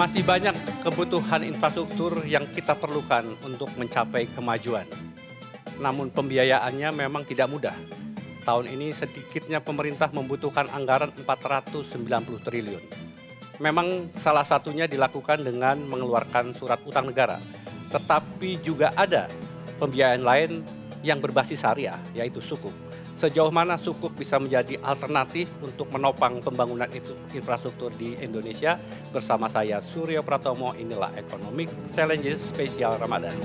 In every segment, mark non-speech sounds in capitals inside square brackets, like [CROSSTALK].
masih banyak kebutuhan infrastruktur yang kita perlukan untuk mencapai kemajuan. Namun pembiayaannya memang tidak mudah. Tahun ini sedikitnya pemerintah membutuhkan anggaran 490 triliun. Memang salah satunya dilakukan dengan mengeluarkan surat utang negara. Tetapi juga ada pembiayaan lain yang berbasis syariah, yaitu sukuk sejauh mana sukuk bisa menjadi alternatif untuk menopang pembangunan infrastruktur di Indonesia. Bersama saya Suryo Pratomo, inilah Economic Challenges Spesial Ramadan.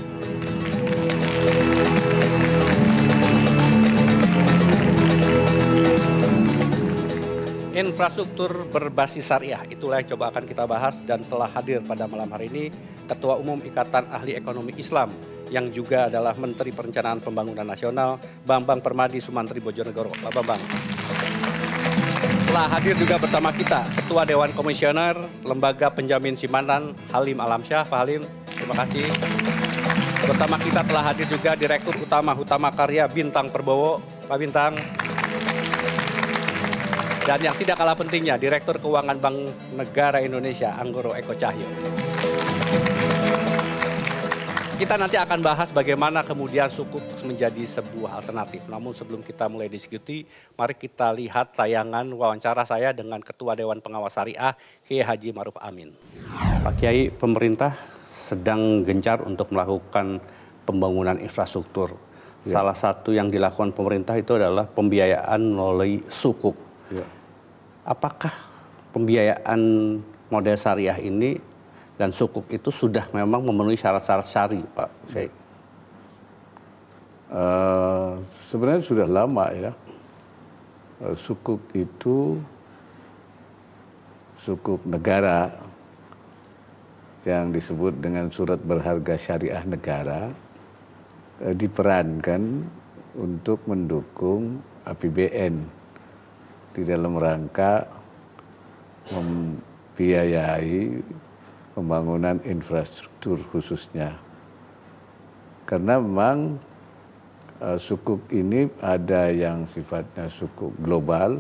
Infrastruktur berbasis syariah, itulah yang coba akan kita bahas dan telah hadir pada malam hari ini Ketua Umum Ikatan Ahli Ekonomi Islam yang juga adalah Menteri Perencanaan Pembangunan Nasional, Bambang Permadi Sumantri Bojonegoro. Pak Bambang. Telah hadir juga bersama kita Ketua Dewan Komisioner Lembaga Penjamin Simpanan Halim Alamsyah. Pak Halim, terima kasih. Bersama kita telah hadir juga Direktur Utama Hutama Karya Bintang Perbowo. Pak Bintang. Dan yang tidak kalah pentingnya, Direktur Keuangan Bank Negara Indonesia, Anggoro Eko Cahyo. Kita nanti akan bahas bagaimana kemudian suku menjadi sebuah alternatif. Namun sebelum kita mulai diskusi, mari kita lihat tayangan wawancara saya dengan Ketua Dewan Pengawas Syariah Kiai Haji Maruf Amin. Pak Kiai, pemerintah sedang gencar untuk melakukan pembangunan infrastruktur. Ya. Salah satu yang dilakukan pemerintah itu adalah pembiayaan melalui sukuk. Ya. Apakah pembiayaan model syariah ini dan sukuk itu sudah memang memenuhi syarat-syarat syari, Pak Okay. Uh, eh, sebenarnya sudah lama ya. Uh, sukuk itu sukuk negara yang disebut dengan surat berharga syariah negara uh, diperankan untuk mendukung APBN di dalam rangka membiayai pembangunan infrastruktur khususnya. Karena memang uh, sukuk ini ada yang sifatnya sukuk global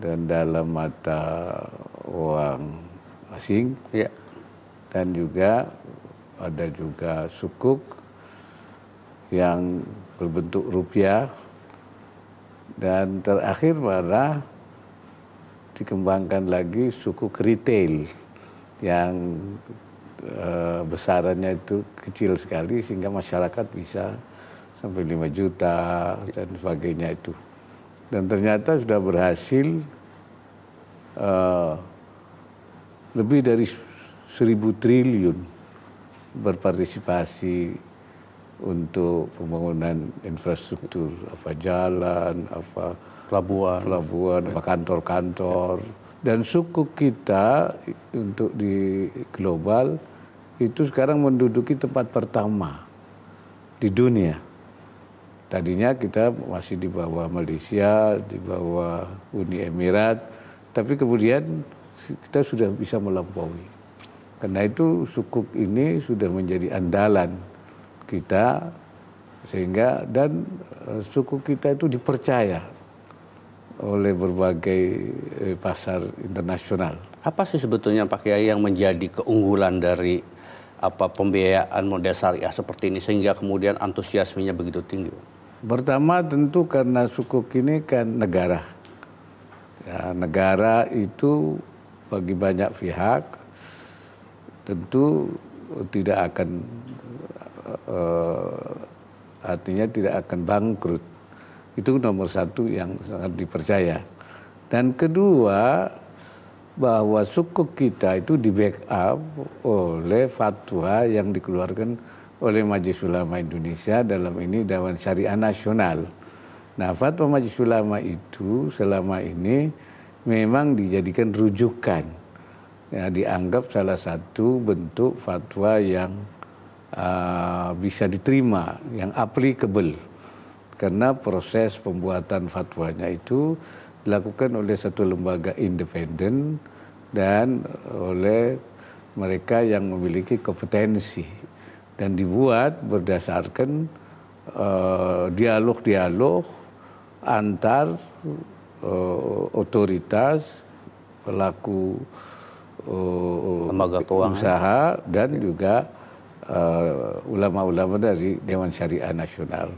dan dalam mata uang asing ya. dan juga ada juga sukuk yang berbentuk rupiah dan terakhir malah dikembangkan lagi suku retail yang eh, besarannya itu kecil sekali sehingga masyarakat bisa sampai 5 juta dan sebagainya itu. Dan ternyata sudah berhasil uh, lebih dari seribu triliun berpartisipasi untuk pembangunan infrastruktur, apa jalan, apa pelabuhan, pelabuhan, apa kantor-kantor. Dan suku kita untuk di global itu sekarang menduduki tempat pertama di dunia. Tadinya kita masih di bawah Malaysia, di bawah Uni Emirat, tapi kemudian kita sudah bisa melampaui. Karena itu suku ini sudah menjadi andalan kita sehingga dan eh, suku kita itu dipercaya oleh berbagai eh, pasar internasional. Apa sih sebetulnya Pak Kiai yang menjadi keunggulan dari apa pembiayaan model syariah seperti ini sehingga kemudian antusiasmenya begitu tinggi? Pertama tentu karena suku ini kan negara. Ya, negara itu bagi banyak pihak tentu tidak akan uh, artinya tidak akan bangkrut itu nomor satu yang sangat dipercaya. Dan kedua, bahwa suku kita itu di backup oleh fatwa yang dikeluarkan oleh Majelis Ulama Indonesia dalam ini Dewan Syariah Nasional. Nah, fatwa Majelis Ulama itu selama ini memang dijadikan rujukan. Ya, dianggap salah satu bentuk fatwa yang uh, bisa diterima, yang applicable karena proses pembuatan fatwanya itu dilakukan oleh satu lembaga independen dan oleh mereka yang memiliki kompetensi dan dibuat berdasarkan eh, dialog-dialog uh, antar uh, otoritas pelaku uh, usaha dan juga ulama-ulama uh, ulama -ulama dari Dewan Syariah Nasional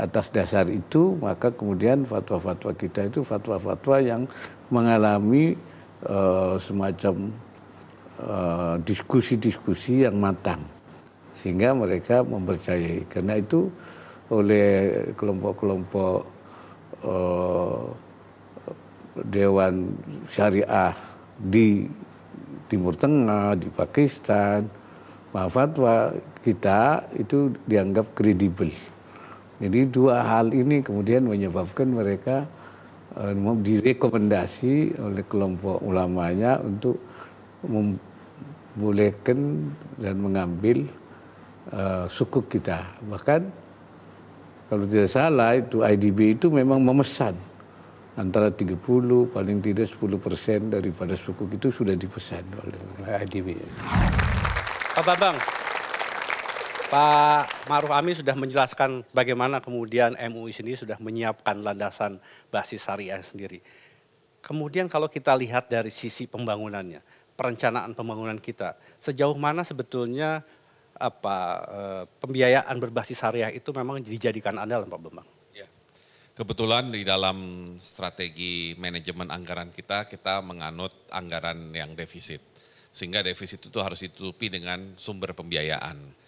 atas dasar itu maka kemudian fatwa-fatwa kita itu fatwa-fatwa yang mengalami uh, semacam eh, diskusi-diskusi uh, yang matang sehingga mereka mempercayai karena itu oleh kelompok-kelompok uh, dewan syariah di Timur Tengah, di Pakistan, fatwa kita itu dianggap kredibel. Jadi dua hal ini kemudian menyebabkan mereka uh, direkomendasi oleh kelompok ulamanya untuk membolehkan dan mengambil uh, suku kita. Bahkan kalau tidak salah itu IDB itu memang memesan antara 30 paling tidak 10 persen daripada suku itu sudah dipesan oleh IDB. Pak Bambang, Pak Ma'ruf Amin sudah menjelaskan bagaimana kemudian MUI sendiri sudah menyiapkan landasan basis syariah sendiri. Kemudian kalau kita lihat dari sisi pembangunannya, perencanaan pembangunan kita, sejauh mana sebetulnya apa eh, pembiayaan berbasis syariah itu memang dijadikan andalan Pak Bambang? Ya. Kebetulan di dalam strategi manajemen anggaran kita, kita menganut anggaran yang defisit. Sehingga defisit itu harus ditutupi dengan sumber pembiayaan.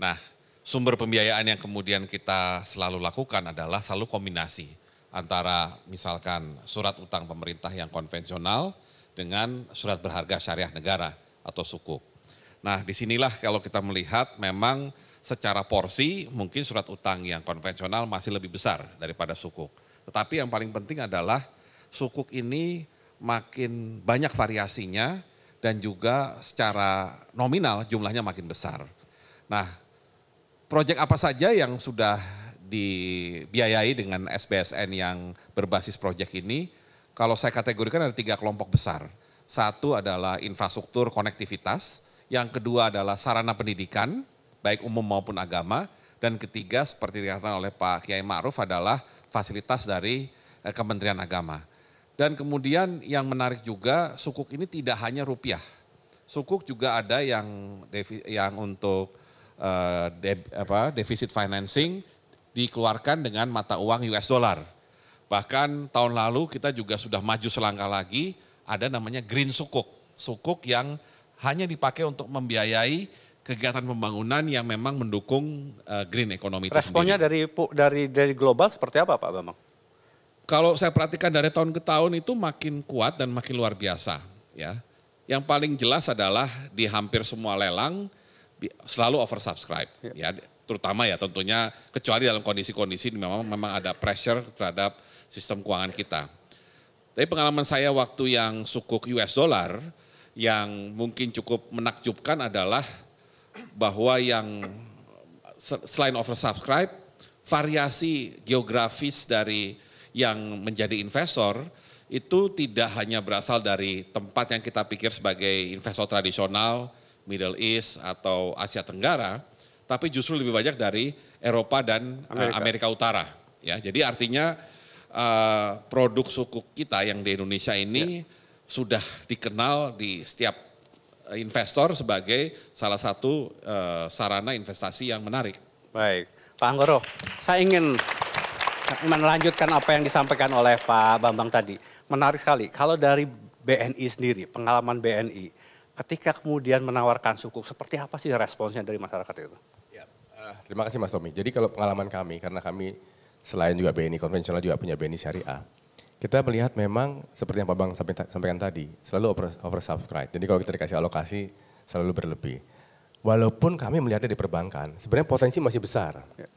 Nah, sumber pembiayaan yang kemudian kita selalu lakukan adalah selalu kombinasi antara misalkan surat utang pemerintah yang konvensional dengan surat berharga syariah negara atau sukuk. Nah, disinilah kalau kita melihat memang secara porsi mungkin surat utang yang konvensional masih lebih besar daripada sukuk. Tetapi yang paling penting adalah sukuk ini makin banyak variasinya dan juga secara nominal jumlahnya makin besar. Nah, proyek apa saja yang sudah dibiayai dengan SBSN yang berbasis proyek ini? Kalau saya kategorikan ada tiga kelompok besar. Satu adalah infrastruktur konektivitas, yang kedua adalah sarana pendidikan, baik umum maupun agama, dan ketiga seperti dikatakan oleh Pak Kiai Ma'ruf adalah fasilitas dari eh, Kementerian Agama. Dan kemudian yang menarik juga sukuk ini tidak hanya rupiah. Sukuk juga ada yang yang untuk Eh, de, apa, defisit financing dikeluarkan dengan mata uang US dollar. Bahkan tahun lalu kita juga sudah maju selangkah lagi, ada namanya green sukuk. Sukuk yang hanya dipakai untuk membiayai kegiatan pembangunan yang memang mendukung uh, green economy itu Responnya sendiri. dari dari dari global seperti apa Pak Bambang? Kalau saya perhatikan dari tahun ke tahun itu makin kuat dan makin luar biasa, ya. Yang paling jelas adalah di hampir semua lelang selalu oversubscribe ya. ya terutama ya tentunya kecuali dalam kondisi-kondisi memang memang ada pressure terhadap sistem keuangan kita. Tapi pengalaman saya waktu yang sukuk US dollar yang mungkin cukup menakjubkan adalah bahwa yang selain oversubscribe variasi geografis dari yang menjadi investor itu tidak hanya berasal dari tempat yang kita pikir sebagai investor tradisional, Middle East atau Asia Tenggara, tapi justru lebih banyak dari Eropa dan eh, Amerika, Amerika Utara. Ya, jadi artinya eh, produk suku kita yang di Indonesia ini ya. sudah dikenal di setiap eh, investor sebagai salah satu sarana investasi yang menarik. Baik, Pak Anggoro, saya ingin melanjutkan apa yang disampaikan oleh Pak Bambang tadi. Menarik sekali. Kalau dari BNI sendiri, pengalaman BNI, ketika kemudian menawarkan suku seperti apa sih responsnya dari masyarakat itu? Ya, uh, terima kasih Mas Tommy. Jadi kalau pengalaman kami, karena kami selain juga BNI konvensional juga punya BNI syariah, kita melihat memang seperti yang Pak Bang sampaikan tadi, selalu oversubscribe. Jadi kalau kita dikasih alokasi, selalu berlebih. Walaupun kami melihatnya di perbankan, sebenarnya potensi masih besar. Ya.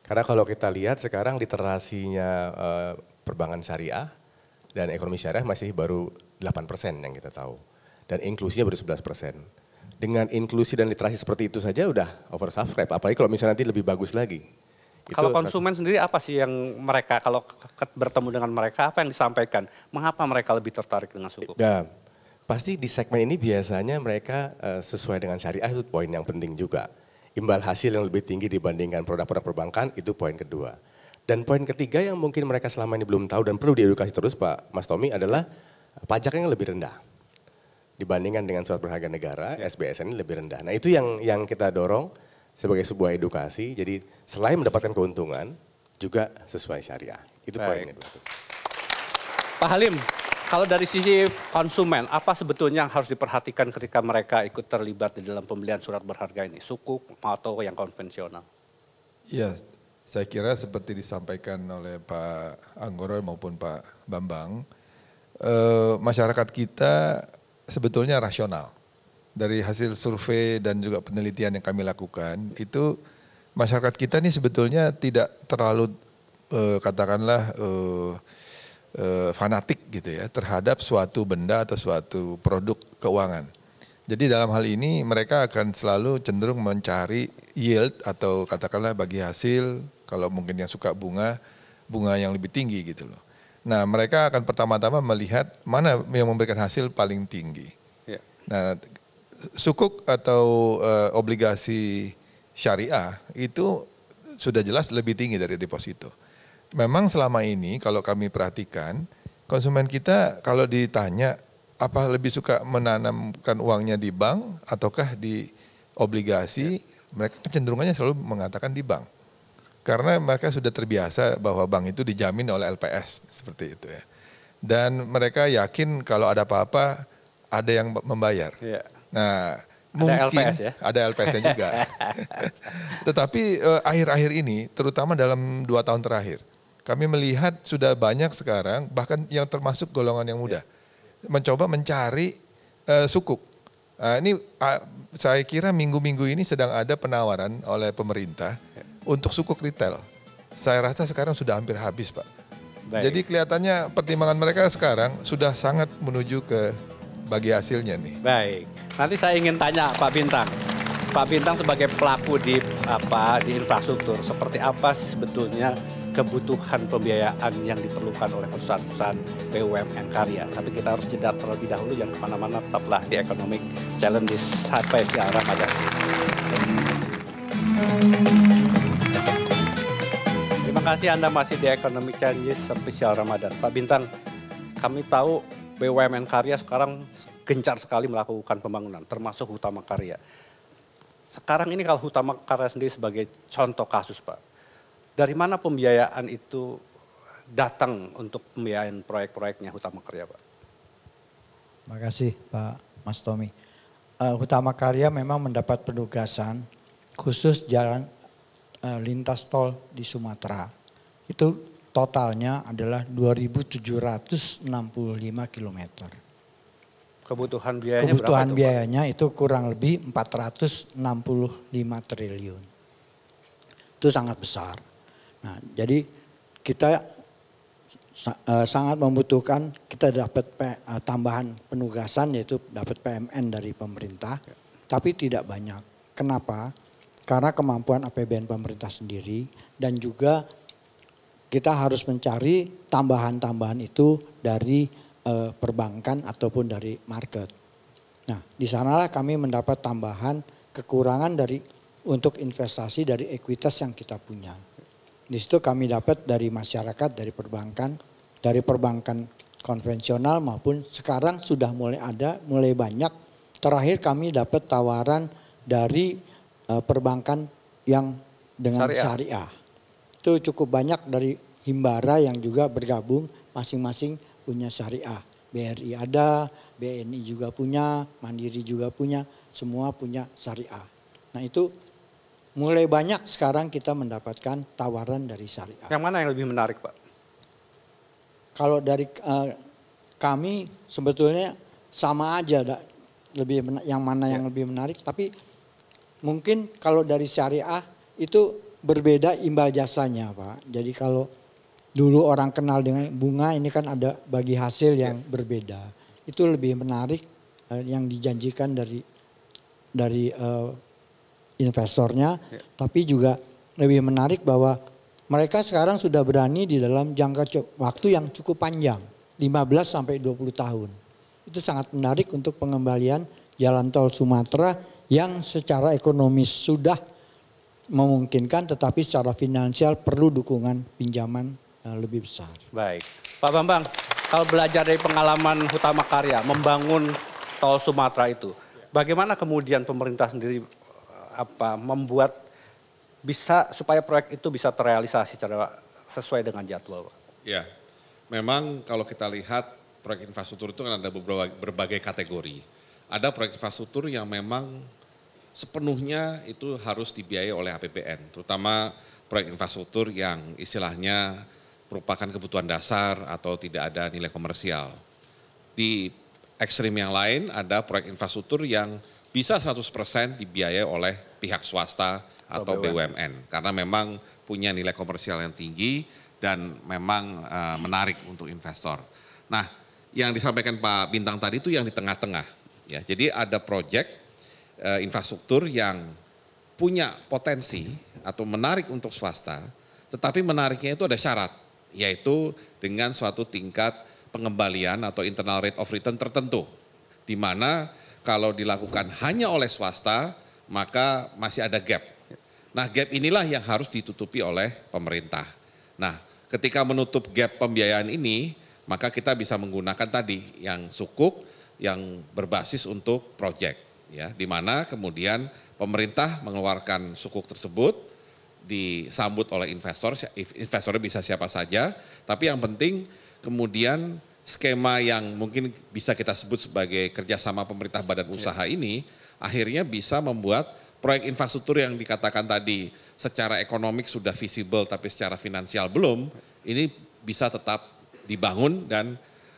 Karena kalau kita lihat sekarang literasinya uh, perbankan syariah dan ekonomi syariah masih baru 8% yang kita tahu dan inklusinya baru 11 persen. Dengan inklusi dan literasi seperti itu saja udah oversubscribe, apalagi kalau misalnya nanti lebih bagus lagi. Kalau konsumen sendiri apa sih yang mereka, kalau bertemu dengan mereka, apa yang disampaikan? Mengapa mereka lebih tertarik dengan suku? Ya, pasti di segmen ini biasanya mereka eh, sesuai dengan syariah itu poin yang penting juga. Imbal hasil yang lebih tinggi dibandingkan produk-produk perbankan itu poin kedua. Dan poin ketiga yang mungkin mereka selama ini belum tahu dan perlu diedukasi terus Pak Mas Tommy adalah pajaknya yang lebih rendah dibandingkan dengan surat berharga negara, ya. SBSN ini lebih rendah. Nah itu yang yang kita dorong sebagai sebuah edukasi. Jadi selain mendapatkan keuntungan, juga sesuai syariah. Itu Baik. poinnya. Pak Halim, kalau dari sisi konsumen, apa sebetulnya yang harus diperhatikan ketika mereka ikut terlibat di dalam pembelian surat berharga ini? Suku atau yang konvensional? Ya, saya kira seperti disampaikan oleh Pak Anggoro maupun Pak Bambang, eh, masyarakat kita sebetulnya rasional. Dari hasil survei dan juga penelitian yang kami lakukan, itu masyarakat kita ini sebetulnya tidak terlalu eh, katakanlah eh, eh, fanatik gitu ya terhadap suatu benda atau suatu produk keuangan. Jadi dalam hal ini mereka akan selalu cenderung mencari yield atau katakanlah bagi hasil kalau mungkin yang suka bunga bunga yang lebih tinggi gitu loh. Nah, mereka akan pertama-tama melihat mana yang memberikan hasil paling tinggi. Ya. Nah, sukuk atau uh, obligasi syariah itu sudah jelas lebih tinggi dari deposito. Memang selama ini kalau kami perhatikan, konsumen kita kalau ditanya apa lebih suka menanamkan uangnya di bank ataukah di obligasi, ya. mereka kecenderungannya selalu mengatakan di bank. Karena mereka sudah terbiasa bahwa bank itu dijamin oleh LPS seperti itu ya. Dan mereka yakin kalau ada apa-apa ada yang membayar. ya. Nah, mungkin ada LPS ya. Ada LPS-nya juga. [LAUGHS] Tetapi akhir eh, akhir-akhir ini, terutama dalam dua tahun terakhir, kami melihat sudah banyak sekarang, bahkan yang termasuk golongan yang muda, ya. mencoba mencari eh, sukuk. Nah, ini ah, saya kira minggu-minggu ini sedang ada penawaran oleh pemerintah iya untuk sukuk retail. Saya rasa sekarang sudah hampir habis, Pak. Baik. Jadi kelihatannya pertimbangan mereka sekarang sudah sangat menuju ke bagi hasilnya nih. Baik. Nanti saya ingin tanya Pak Bintang. Pak Bintang sebagai pelaku di apa di infrastruktur seperti apa sebetulnya kebutuhan pembiayaan yang diperlukan oleh perusahaan-perusahaan BUMN karya. Tapi kita harus jeda terlebih dahulu, yang kemana-mana tetaplah di Economic Challenge sampai siaran ada. Thank you kasih Anda masih di Economic Changes spesial Ramadan. Pak Bintang, kami tahu BUMN Karya sekarang gencar sekali melakukan pembangunan, termasuk Hutama Karya. Sekarang ini kalau Hutama Karya sendiri sebagai contoh kasus Pak, dari mana pembiayaan itu datang untuk pembiayaan proyek-proyeknya Hutama Karya Pak? Terima kasih Pak Mas Tommy. Uh, Hutama Karya memang mendapat penugasan khusus jalan uh, lintas tol di Sumatera itu totalnya adalah 2.765 km. Kebutuhan biayanya Kebutuhan berapa biayanya itu, Pak? itu kurang lebih 465 triliun. Itu sangat besar. Nah, jadi kita eh, sangat membutuhkan kita dapat eh, tambahan penugasan yaitu dapat PMN dari pemerintah, ya. tapi tidak banyak. Kenapa? Karena kemampuan APBN pemerintah sendiri dan juga kita harus mencari tambahan-tambahan itu dari uh, perbankan ataupun dari market. Nah, di sanalah kami mendapat tambahan kekurangan dari untuk investasi dari ekuitas yang kita punya. Di situ kami dapat dari masyarakat, dari perbankan, dari perbankan konvensional maupun sekarang sudah mulai ada, mulai banyak. Terakhir kami dapat tawaran dari uh, perbankan yang dengan syariah. syariah itu cukup banyak dari Himbara yang juga bergabung masing-masing punya syariah. BRI ada, BNI juga punya, Mandiri juga punya, semua punya syariah. Nah itu mulai banyak sekarang kita mendapatkan tawaran dari syariah. Yang mana yang lebih menarik Pak? Kalau dari uh, kami sebetulnya sama aja da, lebih yang mana yang ya. lebih menarik tapi mungkin kalau dari syariah itu berbeda imbal jasanya Pak. Jadi kalau dulu orang kenal dengan bunga ini kan ada bagi hasil yang ya. berbeda. Itu lebih menarik eh, yang dijanjikan dari dari uh, investornya, ya. tapi juga lebih menarik bahwa mereka sekarang sudah berani di dalam jangka waktu yang cukup panjang, 15 sampai 20 tahun. Itu sangat menarik untuk pengembalian jalan tol Sumatera yang secara ekonomis sudah memungkinkan tetapi secara finansial perlu dukungan pinjaman lebih besar. Baik. Pak Bambang, kalau belajar dari pengalaman utama Karya membangun tol Sumatera itu, bagaimana kemudian pemerintah sendiri eh, apa membuat bisa supaya proyek itu bisa terrealisasi secara sesuai dengan jadwal, Pak? Ya. Memang kalau kita lihat proyek infrastruktur itu kan ada beberapa berbagai kategori. Ada proyek infrastruktur yang memang sepenuhnya itu harus dibiayai oleh APBN, terutama proyek infrastruktur yang istilahnya merupakan kebutuhan dasar atau tidak ada nilai komersial. Di ekstrim yang lain ada proyek infrastruktur yang bisa 100% dibiayai oleh pihak swasta atau BUMN. BUMN karena memang punya nilai komersial yang tinggi dan memang eh, menarik untuk investor. Nah, yang disampaikan Pak Bintang tadi itu yang di tengah-tengah ya. Jadi ada proyek uh, infrastruktur yang punya potensi atau menarik untuk swasta, tetapi menariknya itu ada syarat, yaitu dengan suatu tingkat pengembalian atau internal rate of return tertentu, di mana kalau dilakukan hanya oleh swasta, maka masih ada gap. Nah, gap inilah yang harus ditutupi oleh pemerintah. Nah, ketika menutup gap pembiayaan ini, maka kita bisa menggunakan tadi yang sukuk, yang berbasis untuk proyek ya di mana kemudian pemerintah mengeluarkan sukuk tersebut disambut oleh investor, investornya bisa siapa saja, tapi yang penting kemudian skema yang mungkin bisa kita sebut sebagai kerjasama pemerintah badan usaha ya. ini akhirnya bisa membuat proyek infrastruktur yang dikatakan tadi secara ekonomik sudah visible tapi secara finansial belum, ini bisa tetap dibangun dan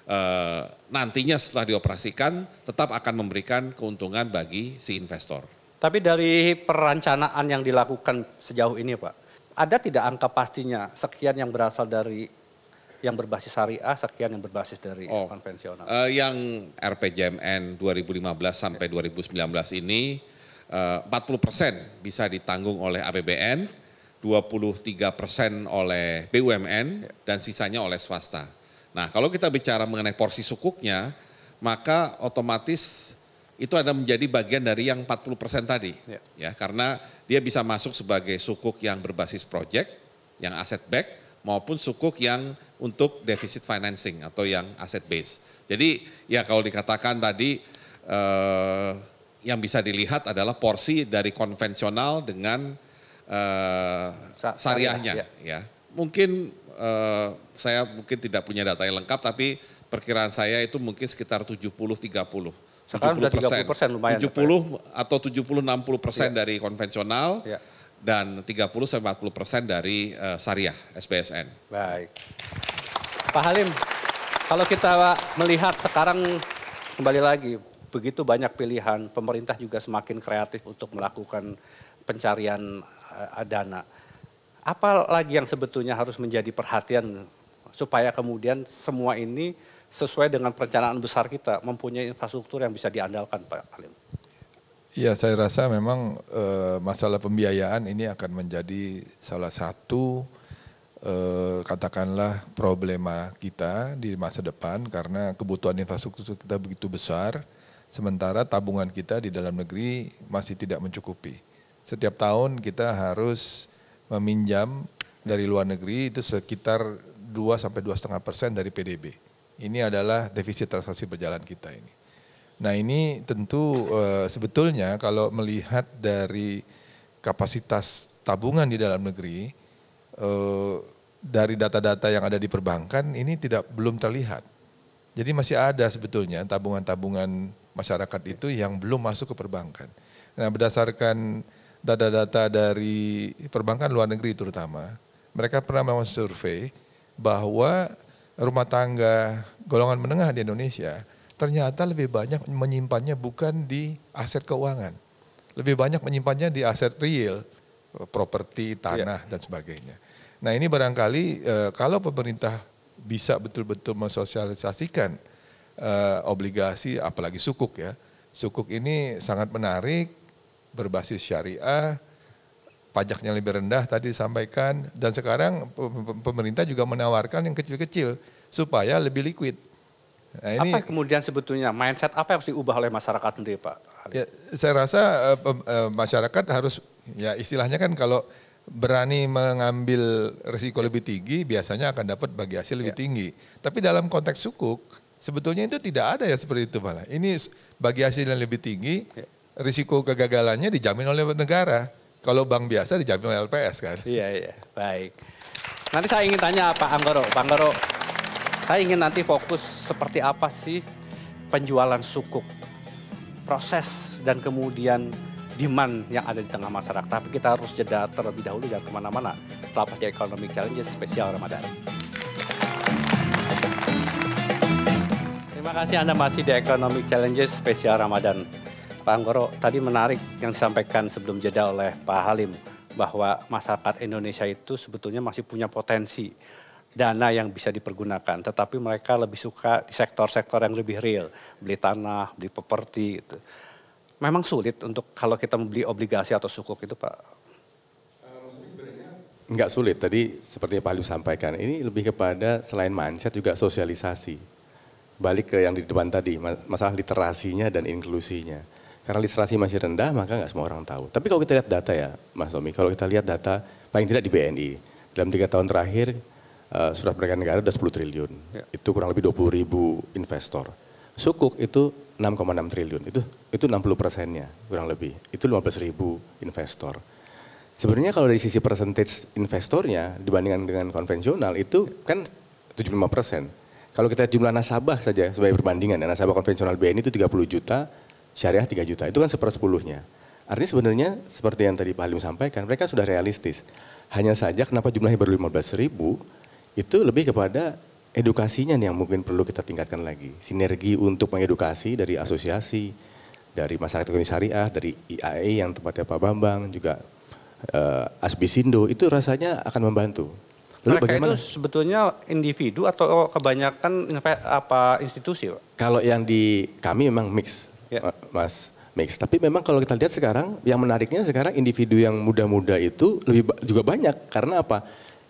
Eh, nantinya setelah dioperasikan tetap akan memberikan keuntungan bagi si investor. Tapi dari perencanaan yang dilakukan sejauh ini Pak, ada tidak angka pastinya sekian yang berasal dari yang berbasis syariah, sekian yang berbasis dari oh, konvensional? Eh, yang RPJMN 2015 sampai 2019 ini eh, 40 persen bisa ditanggung oleh APBN, 23 persen oleh BUMN, ya. dan sisanya oleh swasta. Nah kalau kita bicara mengenai porsi sukuknya, maka otomatis itu ada menjadi bagian dari yang 40% tadi. Ya. ya, karena dia bisa masuk sebagai sukuk yang berbasis project, yang aset back maupun sukuk yang untuk deficit financing atau yang aset base. Jadi ya kalau dikatakan tadi eh, yang bisa dilihat adalah porsi dari konvensional dengan eh, syariahnya ya. ya. Mungkin eh, saya mungkin tidak punya data yang lengkap tapi perkiraan saya itu mungkin sekitar 70 30. Sekarang 70 sudah 30 persen lumayan. 70 ya? atau 70 60 persen ya. dari konvensional ya. dan 30 40 persen dari uh, syariah SBSN. Baik. Pak Halim, kalau kita melihat sekarang kembali lagi begitu banyak pilihan, pemerintah juga semakin kreatif untuk melakukan pencarian uh, dana apa lagi yang sebetulnya harus menjadi perhatian supaya kemudian semua ini sesuai dengan perencanaan besar kita mempunyai infrastruktur yang bisa diandalkan Pak Alim? Ya saya rasa memang e, masalah pembiayaan ini akan menjadi salah satu e, katakanlah problema kita di masa depan karena kebutuhan infrastruktur kita begitu besar sementara tabungan kita di dalam negeri masih tidak mencukupi. Setiap tahun kita harus meminjam dari luar negeri itu sekitar 2 sampai 2,5 persen dari PDB. Ini adalah defisit transaksi berjalan kita ini. Nah ini tentu eh, sebetulnya kalau melihat dari kapasitas tabungan di dalam negeri, eh, dari data-data yang ada di perbankan ini tidak belum terlihat. Jadi masih ada sebetulnya tabungan-tabungan masyarakat itu yang belum masuk ke perbankan. Nah berdasarkan data-data dari perbankan luar negeri terutama, mereka pernah melakukan survei bahwa rumah tangga golongan menengah di Indonesia ternyata lebih banyak menyimpannya bukan di aset keuangan. Lebih banyak menyimpannya di aset real, properti, tanah, yeah. dan sebagainya. Nah ini barangkali eh, kalau pemerintah bisa betul-betul mensosialisasikan eh, obligasi apalagi sukuk ya. Sukuk ini sangat menarik berbasis syariah, pajaknya lebih rendah tadi disampaikan dan sekarang pemerintah juga menawarkan yang kecil-kecil supaya lebih liquid. Nah, ini, apa kemudian sebetulnya mindset apa yang harus diubah oleh masyarakat sendiri Pak? Ya, saya rasa uh, uh, masyarakat harus ya istilahnya kan kalau berani mengambil risiko lebih tinggi biasanya akan dapat bagi hasil lebih ya. tinggi. Tapi dalam konteks sukuk sebetulnya itu tidak ada ya seperti itu malah. Ini bagi hasil yang lebih tinggi ya risiko kegagalannya dijamin oleh negara. Kalau bank biasa dijamin oleh LPS kan. Iya, iya. Baik. Nanti saya ingin tanya Pak Anggoro. Pak Anggoro, saya ingin nanti fokus seperti apa sih penjualan sukuk. Proses dan kemudian demand yang ada di tengah masyarakat. Tapi kita harus jeda terlebih dahulu jangan kemana-mana. Selamat di Economic Challenges spesial Ramadan. Terima kasih Anda masih di Economic Challenges spesial Ramadan. Pak Anggoro, tadi menarik yang disampaikan sebelum jeda oleh Pak Halim bahwa masyarakat Indonesia itu sebetulnya masih punya potensi dana yang bisa dipergunakan, tetapi mereka lebih suka di sektor-sektor yang lebih real, beli tanah, beli properti gitu. Memang sulit untuk kalau kita membeli obligasi atau sukuk itu, Pak. Enggak sulit. Tadi seperti yang Pak Halim sampaikan, ini lebih kepada selain mindset juga sosialisasi. Balik ke yang di depan tadi, masalah literasinya dan inklusinya. Karena literasi masih rendah, maka nggak semua orang tahu. Tapi kalau kita lihat data ya, Mas Tommy, kalau kita lihat data, paling tidak di BNI, dalam tiga tahun terakhir, uh, surat berharga negara ada 10 triliun. Ya. Itu kurang lebih 20 ribu investor. Sukuk itu 6,6 triliun, itu itu 60 persennya kurang lebih. Itu 15 ribu investor. Sebenarnya kalau dari sisi percentage investornya dibandingkan dengan konvensional itu kan 75 persen. Kalau kita jumlah nasabah saja sebagai perbandingan, ya, nasabah konvensional BNI itu 30 juta, syariah 3 juta. Itu kan sepersepuluhnya. Artinya sebenarnya seperti yang tadi Pak Halim sampaikan, mereka sudah realistis. Hanya saja kenapa jumlahnya baru 15 ribu, itu lebih kepada edukasinya nih yang mungkin perlu kita tingkatkan lagi. Sinergi untuk mengedukasi dari asosiasi, dari masyarakat ekonomi syariah, dari IAE yang tempatnya Pak Bambang, juga uh, Asbisindo, itu rasanya akan membantu. Lalu Mereka bagaimana? itu sebetulnya individu atau kebanyakan apa institusi, Kalau yang di kami memang mix ya. Mas Mix. Tapi memang kalau kita lihat sekarang, yang menariknya sekarang individu yang muda-muda itu lebih juga banyak. Karena apa?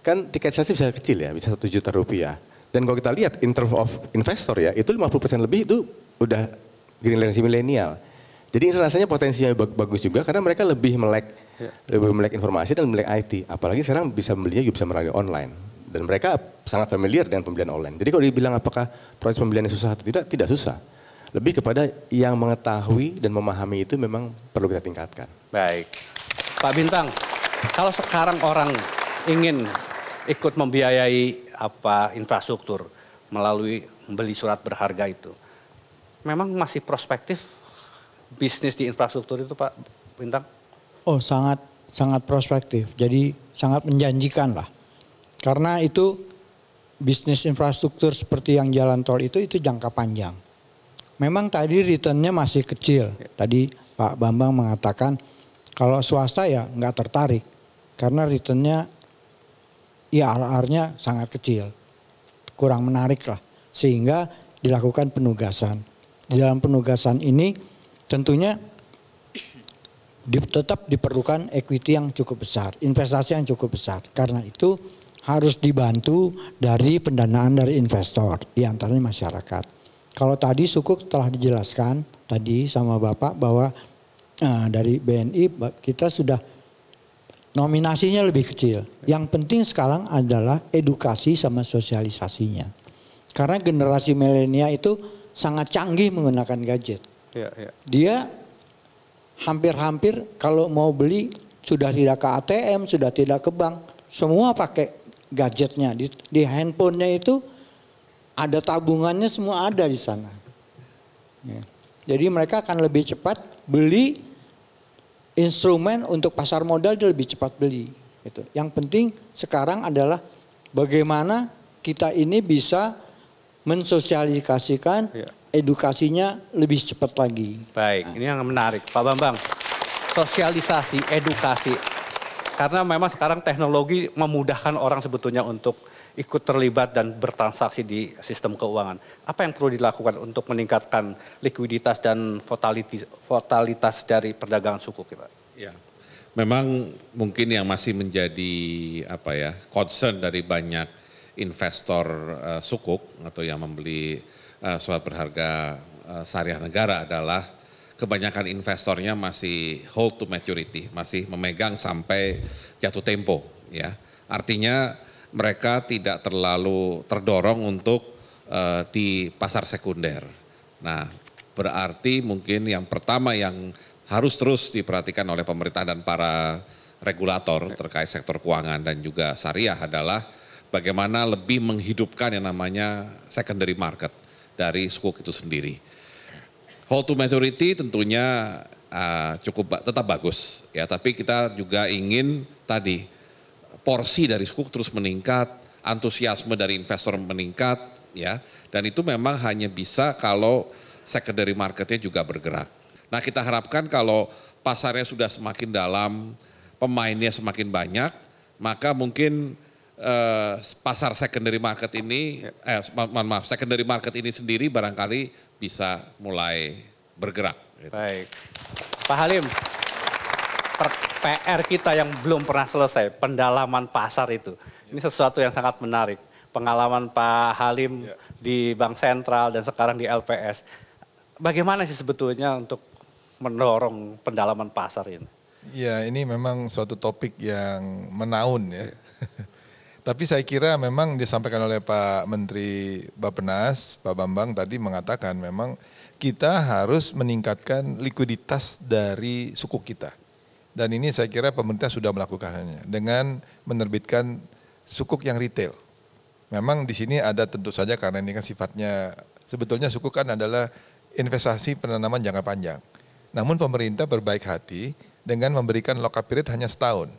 Kan tiket sesi bisa kecil ya, bisa satu juta rupiah. Dan kalau kita lihat in terms of investor ya, itu 50% lebih itu udah generasi milenial. Jadi rasanya potensinya bagus juga karena mereka lebih melek yeah. lebih melek informasi dan melek IT. Apalagi sekarang bisa belinya juga bisa melalui online. Dan mereka sangat familiar dengan pembelian online. Jadi kalau dibilang apakah proses pembeliannya susah atau tidak, tidak susah. Lebih kepada yang mengetahui dan memahami itu memang perlu kita tingkatkan. Baik. Pak Bintang, kalau sekarang orang ingin ikut membiayai apa infrastruktur melalui membeli surat berharga itu, memang masih prospektif bisnis di infrastruktur itu Pak Bintang? Oh sangat sangat prospektif, jadi sangat menjanjikan lah. Karena itu bisnis infrastruktur seperti yang jalan tol itu itu jangka panjang memang tadi returnnya masih kecil. Tadi Pak Bambang mengatakan kalau swasta ya nggak tertarik karena returnnya IRR-nya ya sangat kecil, kurang menarik lah. Sehingga dilakukan penugasan. Di dalam penugasan ini tentunya di, tetap diperlukan equity yang cukup besar, investasi yang cukup besar. Karena itu harus dibantu dari pendanaan dari investor, diantaranya masyarakat. Kalau tadi suku telah dijelaskan tadi sama Bapak bahwa eh, dari BNI kita sudah nominasinya lebih kecil. Yang penting sekarang adalah edukasi sama sosialisasinya. Karena generasi milenial itu sangat canggih menggunakan gadget. Ya, ya. Dia hampir-hampir kalau mau beli sudah tidak ke ATM, sudah tidak ke bank, semua pakai gadgetnya di, di handphonenya itu ada tabungannya semua ada di sana. Ya. Jadi mereka akan lebih cepat beli instrumen untuk pasar modal dia lebih cepat beli. Gitu. Yang penting sekarang adalah bagaimana kita ini bisa mensosialisasikan ya. edukasinya lebih cepat lagi. Baik, nah. ini yang menarik, Pak Bambang. Sosialisasi, edukasi, karena memang sekarang teknologi memudahkan orang sebetulnya untuk ikut terlibat dan bertransaksi di sistem keuangan. Apa yang perlu dilakukan untuk meningkatkan likuiditas dan fatalitas dari perdagangan suku kita? Ya. Memang mungkin yang masih menjadi apa ya concern dari banyak investor uh, eh, sukuk atau yang membeli uh, surat berharga uh, syariah negara adalah kebanyakan investornya masih hold to maturity, masih memegang sampai jatuh tempo ya. Artinya mereka tidak terlalu terdorong untuk uh, di pasar sekunder. Nah, berarti mungkin yang pertama yang harus terus diperhatikan oleh pemerintah dan para regulator terkait sektor keuangan dan juga syariah adalah bagaimana lebih menghidupkan yang namanya secondary market dari suku itu sendiri. Hold to maturity tentunya uh, cukup tetap bagus ya, tapi kita juga ingin tadi porsi dari sukuk terus meningkat, antusiasme dari investor meningkat, ya. Dan itu memang hanya bisa kalau secondary marketnya juga bergerak. Nah kita harapkan kalau pasarnya sudah semakin dalam, pemainnya semakin banyak, maka mungkin eh, pasar secondary market ini, ya. eh, ma maaf, secondary market ini sendiri barangkali bisa mulai bergerak. Gitu. Baik, Pak Halim. PR kita yang belum pernah selesai, pendalaman pasar itu. Ini sesuatu yang sangat menarik. Pengalaman Pak Halim ya. di Bank Sentral dan sekarang di LPS. Bagaimana sih sebetulnya untuk mendorong pendalaman pasar ini? Ya, ini memang suatu topik yang menaun ya. ya. [LAUGHS] Tapi saya kira memang disampaikan oleh Pak Menteri Bapenas, Pak Bambang tadi mengatakan memang kita harus meningkatkan likuiditas dari suku kita. Dan ini saya kira pemerintah sudah melakukannya dengan menerbitkan sukuk yang retail. Memang di sini ada tentu saja karena ini kan sifatnya sebetulnya sukuk kan adalah investasi penanaman jangka panjang. Namun pemerintah berbaik hati dengan memberikan lock-up period hanya setahun.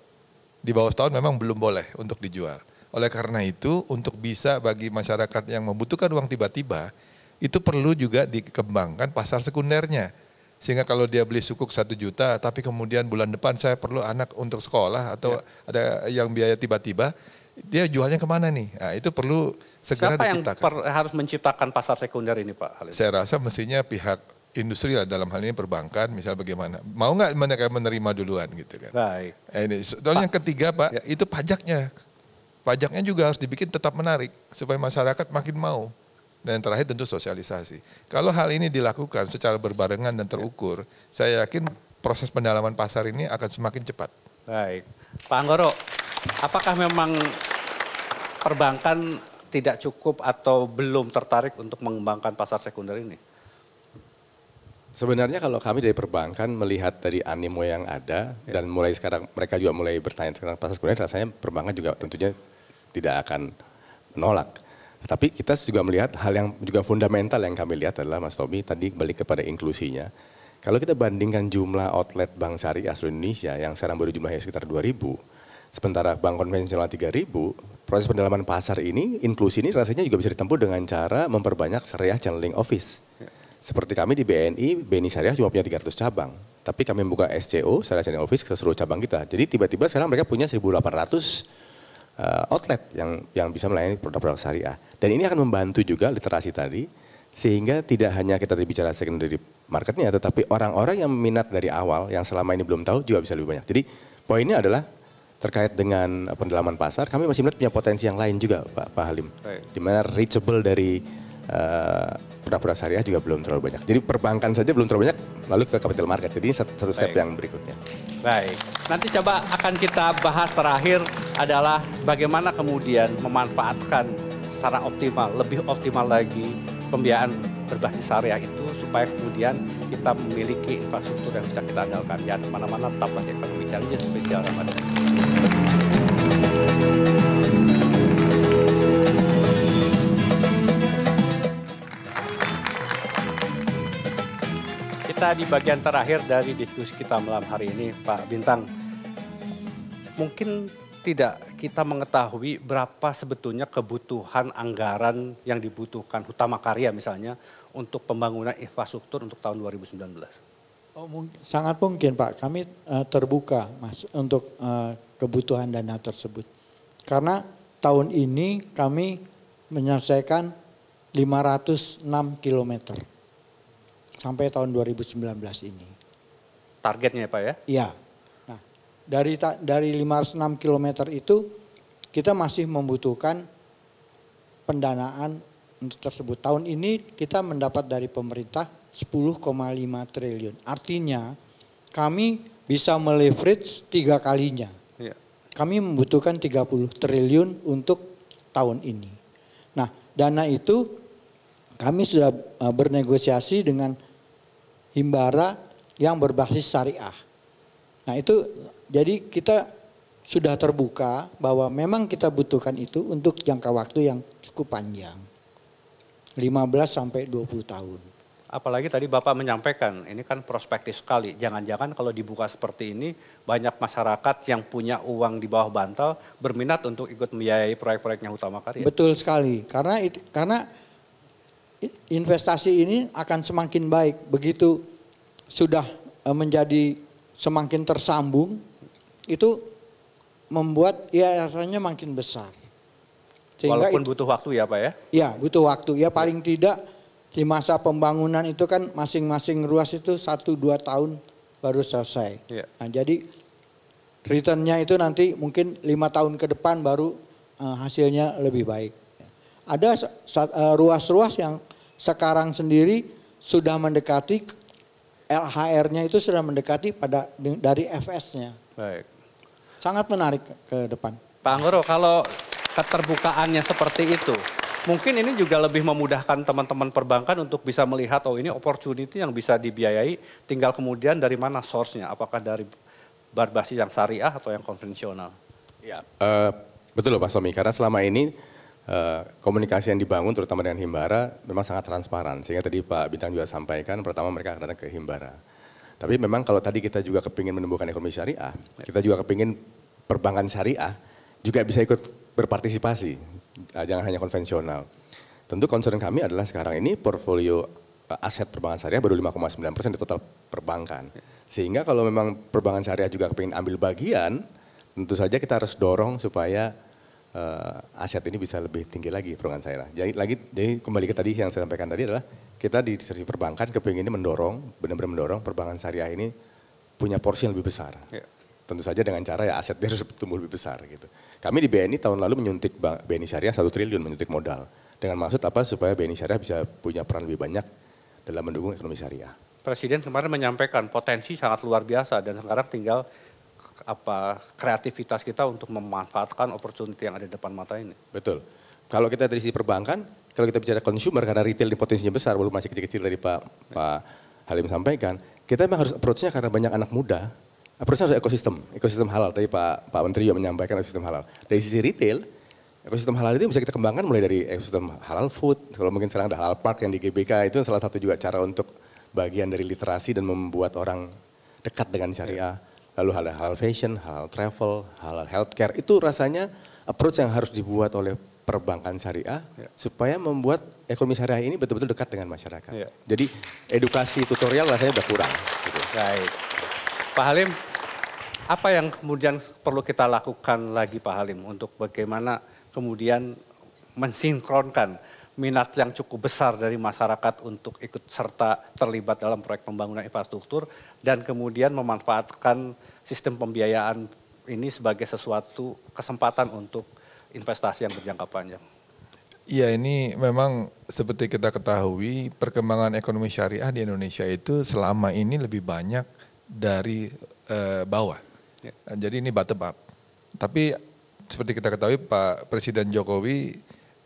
Di bawah setahun memang belum boleh untuk dijual. Oleh karena itu untuk bisa bagi masyarakat yang membutuhkan uang tiba-tiba itu perlu juga dikembangkan pasar sekundernya sehingga kalau dia beli sukuk satu juta tapi kemudian bulan depan saya perlu anak untuk sekolah atau ya. ada yang biaya tiba-tiba dia jualnya kemana nih nah, itu perlu segera Siapa diciptakan. yang per, harus menciptakan pasar sekunder ini Pak Halim? Saya rasa mestinya pihak industri lah dalam hal ini perbankan misal bagaimana mau nggak mereka menerima duluan gitu kan baik nah, ini soalnya yang ketiga pak ya. itu pajaknya pajaknya juga harus dibikin tetap menarik supaya masyarakat makin mau dan yang terakhir tentu sosialisasi. Kalau hal ini dilakukan secara berbarengan dan terukur, saya yakin proses pendalaman pasar ini akan semakin cepat. Baik. Pak Anggoro, apakah memang perbankan tidak cukup atau belum tertarik untuk mengembangkan pasar sekunder ini? Sebenarnya kalau kami dari perbankan melihat dari animo yang ada ya. dan mulai sekarang mereka juga mulai bertanya tentang pasar sekunder, rasanya perbankan juga tentunya tidak akan menolak. Tapi kita juga melihat hal yang juga fundamental yang kami lihat adalah Mas Tommy tadi balik kepada inklusinya. Kalau kita bandingkan jumlah outlet bank syariah seluruh Indonesia yang sekarang baru jumlahnya sekitar 2000, sementara bank konvensional 3000, proses pendalaman pasar ini, inklusi ini rasanya juga bisa ditempuh dengan cara memperbanyak syariah channeling office. Ya. Seperti kami di BNI, BNI Syariah cuma punya 300 cabang. Tapi kami membuka SCO, Syariah Channeling Office ke seluruh cabang kita. Jadi tiba-tiba sekarang mereka punya 1800 uh, outlet yang yang bisa melayani produk-produk syariah. Dan ini akan membantu juga literasi tadi sehingga tidak hanya kita berbicara secondary marketnya tetapi orang-orang yang minat dari awal yang selama ini belum tahu juga bisa lebih banyak. Jadi poinnya adalah terkait dengan eh, pendalaman pasar kami masih melihat punya potensi yang lain juga Pak, Pak Halim. Right. Di reachable dari Eh, pura-pura syariah juga belum terlalu banyak. Jadi perbankan saja belum terlalu banyak, lalu ke capital market. Jadi satu step yang berikutnya. Baik, nanti coba akan kita bahas terakhir adalah bagaimana kemudian memanfaatkan secara optimal, lebih optimal lagi pembiayaan berbasis syariah itu supaya kemudian kita memiliki infrastruktur yang bisa kita andalkan. Jangan ya, kemana-mana, tetaplah ekonomi Economic Challenges spesial Ramadan. kita di bagian terakhir dari diskusi kita malam hari ini, Pak Bintang. Mungkin tidak kita mengetahui berapa sebetulnya kebutuhan anggaran yang dibutuhkan utama karya misalnya untuk pembangunan infrastruktur untuk tahun 2019? Oh, mungkin. Sangat mungkin Pak, kami uh, terbuka mas untuk uh, kebutuhan dana tersebut. Karena tahun ini kami menyelesaikan 506 kilometer sampai tahun 2019 ini. Targetnya ya Pak ya? Iya. Nah, dari dari 506 km itu kita masih membutuhkan pendanaan untuk tersebut. Tahun ini kita mendapat dari pemerintah 10,5 triliun. Artinya kami bisa meleverage tiga kalinya. Ya. Kami membutuhkan 30 triliun untuk tahun ini. Nah dana itu kami sudah eh, bernegosiasi dengan himbara yang berbasis syariah. Nah itu jadi kita sudah terbuka bahwa memang kita butuhkan itu untuk jangka waktu yang cukup panjang. 15 sampai 20 tahun. Apalagi tadi Bapak menyampaikan, ini kan prospektif sekali. Jangan-jangan kalau dibuka seperti ini, banyak masyarakat yang punya uang di bawah bantal berminat untuk ikut membiayai proyek-proyeknya utama karya. Betul sekali, karena karena investasi ini akan semakin baik begitu sudah eh, menjadi semakin tersambung itu membuat IRR-nya ya, makin besar. Sehingga Walaupun itu, butuh waktu ya Pak ya? Ya butuh waktu ya paling tidak di masa pembangunan itu kan masing-masing ruas itu 1-2 tahun baru selesai. Ya. Nah, jadi returnnya itu nanti mungkin lima tahun ke depan baru uh, hasilnya lebih baik. Ada eh, ruas-ruas uh, ruas -ruas yang sekarang sendiri sudah mendekati LHR-nya itu sudah mendekati pada dari FS-nya. Baik. Sangat menarik ke depan. Pak Anggoro, kalau keterbukaannya seperti itu, mungkin ini juga lebih memudahkan teman-teman perbankan untuk bisa melihat oh ini opportunity yang bisa dibiayai, tinggal kemudian dari mana source-nya, apakah dari berbasis yang syariah atau yang konvensional? Ya, uh, betul Pak Somi, karena selama ini Eh, komunikasi yang dibangun terutama dengan Himbara memang sangat transparan. Sehingga tadi Pak Bintang juga sampaikan pertama mereka akan datang ke Himbara. Tapi memang kalau tadi kita juga kepingin menumbuhkan ekonomi syariah, kita juga kepingin perbankan syariah juga bisa ikut berpartisipasi, eh, jangan hanya konvensional. Tentu concern kami adalah sekarang ini portfolio eh, aset perbankan syariah baru 5,9 persen di total perbankan. Sehingga kalau memang perbankan syariah juga kepingin ambil bagian, tentu saja kita harus dorong supaya uh, aset ini bisa lebih tinggi lagi perumahan saya. Jadi lagi jadi kembali ke tadi yang saya sampaikan tadi adalah kita di sisi perbankan ini mendorong benar-benar mendorong perbankan syariah ini punya porsi yang lebih besar. Yeah. Tentu saja dengan cara ya asetnya dia harus tumbuh lebih besar gitu. Kami di BNI tahun lalu menyuntik BNI syariah satu triliun menyuntik modal. Dengan maksud apa supaya BNI syariah bisa punya peran lebih banyak dalam mendukung ekonomi syariah. Presiden kemarin menyampaikan potensi sangat luar biasa dan sekarang tinggal apa kreativitas kita untuk memanfaatkan opportunity yang ada di depan mata ini. Betul. Kalau kita dari sisi perbankan, kalau kita bicara consumer karena retail di potensinya besar, belum masih kecil-kecil dari Pak, ya. Pak Halim sampaikan, kita memang harus approach-nya karena banyak anak muda, approach-nya harus ekosistem, ekosistem halal. Tadi Pak, Pak Menteri juga menyampaikan ekosistem halal. Dari sisi retail, ekosistem halal itu bisa kita kembangkan mulai dari ekosistem halal food, kalau mungkin sekarang ada halal park yang di GBK, itu salah satu juga cara untuk bagian dari literasi dan membuat orang dekat dengan syariah. Ya lalu hal-hal fashion, hal-hal travel, hal-hal healthcare. Itu rasanya approach yang harus dibuat oleh perbankan syariah yeah. supaya membuat ekonomi syariah ini betul-betul dekat dengan masyarakat. Yeah. Jadi edukasi tutorial rasanya sudah kurang. Gitu. Baik. Pak Halim, apa yang kemudian perlu kita lakukan lagi Pak Halim untuk bagaimana kemudian mensinkronkan minat yang cukup besar dari masyarakat untuk ikut serta terlibat dalam proyek pembangunan infrastruktur dan kemudian memanfaatkan sistem pembiayaan ini sebagai sesuatu kesempatan untuk investasi yang berjangka panjang? Iya ini memang seperti kita ketahui perkembangan ekonomi syariah di Indonesia itu selama ini lebih banyak dari eh, bawah. Ya. Jadi ini bottom up. Tapi seperti kita ketahui Pak Presiden Jokowi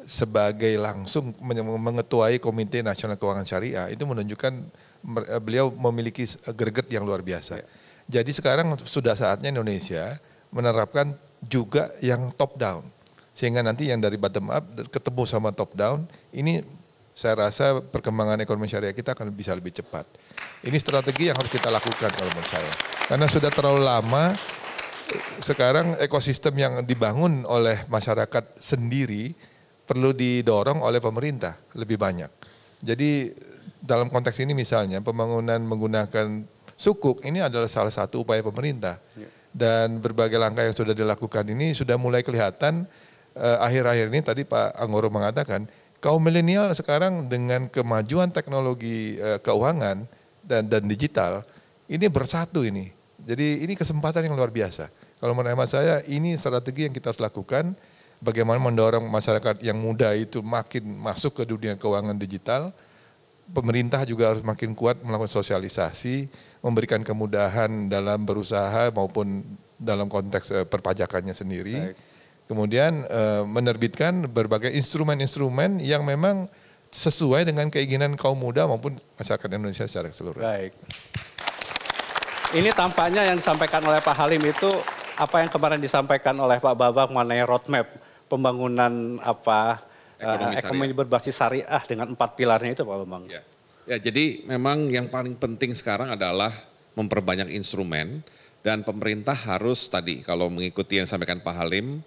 sebagai langsung mengetuai Komite Nasional Keuangan Syariah itu menunjukkan beliau memiliki greget yang luar biasa. Ya jadi sekarang sudah saatnya Indonesia menerapkan juga yang top down. Sehingga nanti yang dari bottom up ketemu sama top down, ini saya rasa perkembangan ekonomi syariah kita akan bisa lebih cepat. Ini strategi yang harus kita lakukan kalau menurut saya. Karena sudah terlalu lama sekarang ekosistem yang dibangun oleh masyarakat sendiri perlu didorong oleh pemerintah lebih banyak. Jadi dalam konteks ini misalnya pembangunan menggunakan sukuk ini adalah salah satu upaya pemerintah. Ya. Dan berbagai langkah yang sudah dilakukan ini sudah mulai kelihatan eh, akhir-akhir eh, ini tadi Pak Anggoro mengatakan kaum milenial sekarang dengan kemajuan teknologi eh, keuangan dan dan digital ini bersatu ini. Jadi ini kesempatan yang luar biasa. Kalau menurut saya ini strategi yang kita harus lakukan bagaimana mendorong masyarakat yang muda itu makin masuk ke dunia keuangan digital pemerintah juga harus makin kuat melakukan sosialisasi, memberikan kemudahan dalam berusaha maupun dalam konteks eh, perpajakannya sendiri. Baik. Kemudian eh, menerbitkan berbagai instrumen-instrumen yang memang sesuai dengan keinginan kaum muda maupun masyarakat Indonesia secara keseluruhan. Baik. Ini tampaknya yang disampaikan oleh Pak Halim itu apa yang kemarin disampaikan oleh Pak Babak mengenai roadmap pembangunan apa Eh, ekonomi, uh, ekonomi berbasis syariah dengan empat pilarnya itu Pak Bambang. Ya. ya, jadi memang yang paling penting sekarang adalah memperbanyak instrumen dan pemerintah harus tadi kalau mengikuti yang disampaikan Pak Halim,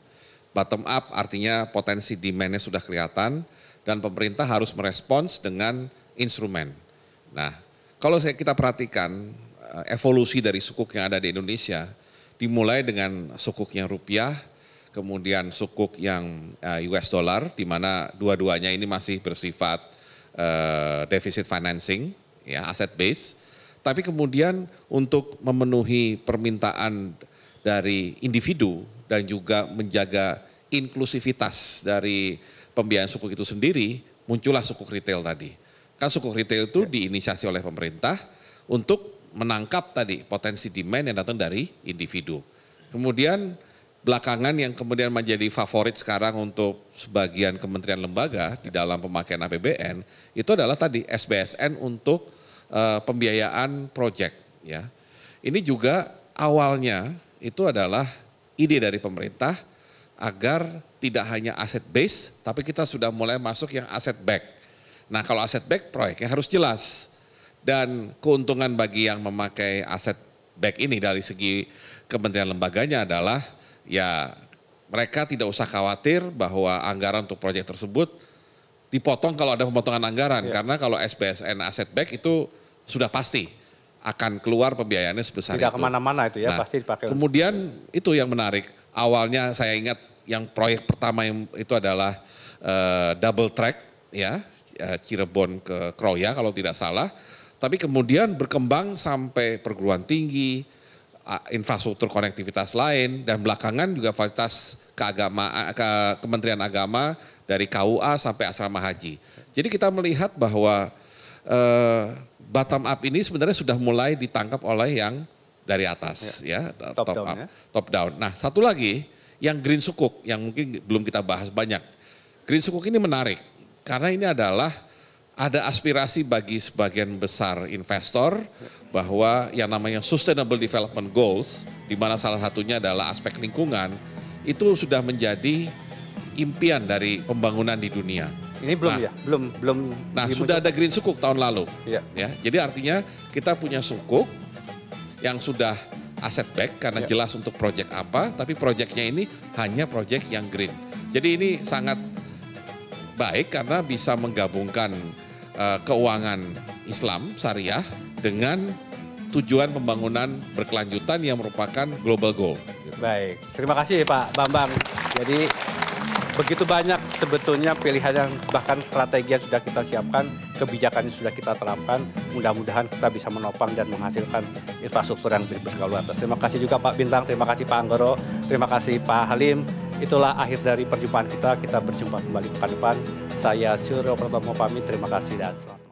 bottom up artinya potensi demand-nya sudah kelihatan dan pemerintah harus merespons dengan instrumen. Nah, kalau saya kita perhatikan eh, evolusi dari sukuk yang ada di Indonesia dimulai dengan sukuknya rupiah, kemudian sukuk yang eh, US dollar di mana dua-duanya ini masih bersifat uh, eh, deficit financing ya aset base tapi kemudian untuk memenuhi permintaan dari individu dan juga menjaga inklusivitas dari pembiayaan sukuk itu sendiri muncullah sukuk retail tadi kan sukuk retail itu ya. diinisiasi oleh pemerintah untuk menangkap tadi potensi demand yang datang dari individu kemudian belakangan yang kemudian menjadi favorit sekarang untuk sebagian kementerian lembaga di dalam pemakaian APBN itu adalah tadi SBSN untuk uh, pembiayaan proyek ya. Ini juga awalnya itu adalah ide dari pemerintah agar tidak hanya aset base tapi kita sudah mulai masuk yang aset back. Nah, kalau aset back proyeknya harus jelas dan keuntungan bagi yang memakai aset back ini dari segi kementerian lembaganya adalah ya mereka tidak usah khawatir bahwa anggaran untuk proyek tersebut dipotong kalau ada pemotongan anggaran. Ya. Karena kalau SPSN aset back itu sudah pasti akan keluar pembiayaannya sebesar tidak itu. Tidak kemana-mana itu ya, nah, pasti dipakai. Kemudian itu yang menarik. Awalnya saya ingat yang proyek pertama yang itu adalah uh, double track ya, eh, Cirebon ke Kroya kalau tidak salah. Tapi kemudian berkembang sampai perguruan tinggi, infrastruktur konektivitas lain dan belakangan juga fasilitas keagamaan ke Kementerian Agama dari KUA sampai asrama haji. Jadi kita melihat bahwa eh, bottom up ini sebenarnya sudah mulai ditangkap oleh yang dari atas ya, ya top, top down, up, ya. top down. Nah, satu lagi yang green sukuk yang mungkin belum kita bahas banyak. Green sukuk ini menarik karena ini adalah ada aspirasi bagi sebagian besar investor bahwa yang namanya sustainable development goals di mana salah satunya adalah aspek lingkungan itu sudah menjadi impian dari pembangunan di dunia. Ini belum nah, ya, belum belum. Nah, sudah ada green sukuk tahun lalu. Ya. ya. Jadi artinya kita punya sukuk yang sudah aset back karena ya. jelas untuk proyek apa, tapi proyeknya ini hanya proyek yang green. Jadi ini sangat baik karena bisa menggabungkan Eh, keuangan Islam syariah dengan tujuan pembangunan berkelanjutan yang merupakan global goal. Baik, terima kasih Pak Bambang. Jadi begitu banyak sebetulnya pilihan yang bahkan strategi yang sudah kita siapkan, kebijakan yang sudah kita terapkan, mudah-mudahan kita bisa menopang dan menghasilkan infrastruktur yang berkelanjutan. Terima kasih juga Pak Bintang, terima kasih Pak Anggoro, terima kasih Pak Halim, Itulah akhir dari perjumpaan kita. Kita berjumpa kembali pekan depan. Saya Suryo Pratomo pamit. Terima kasih dan selamat.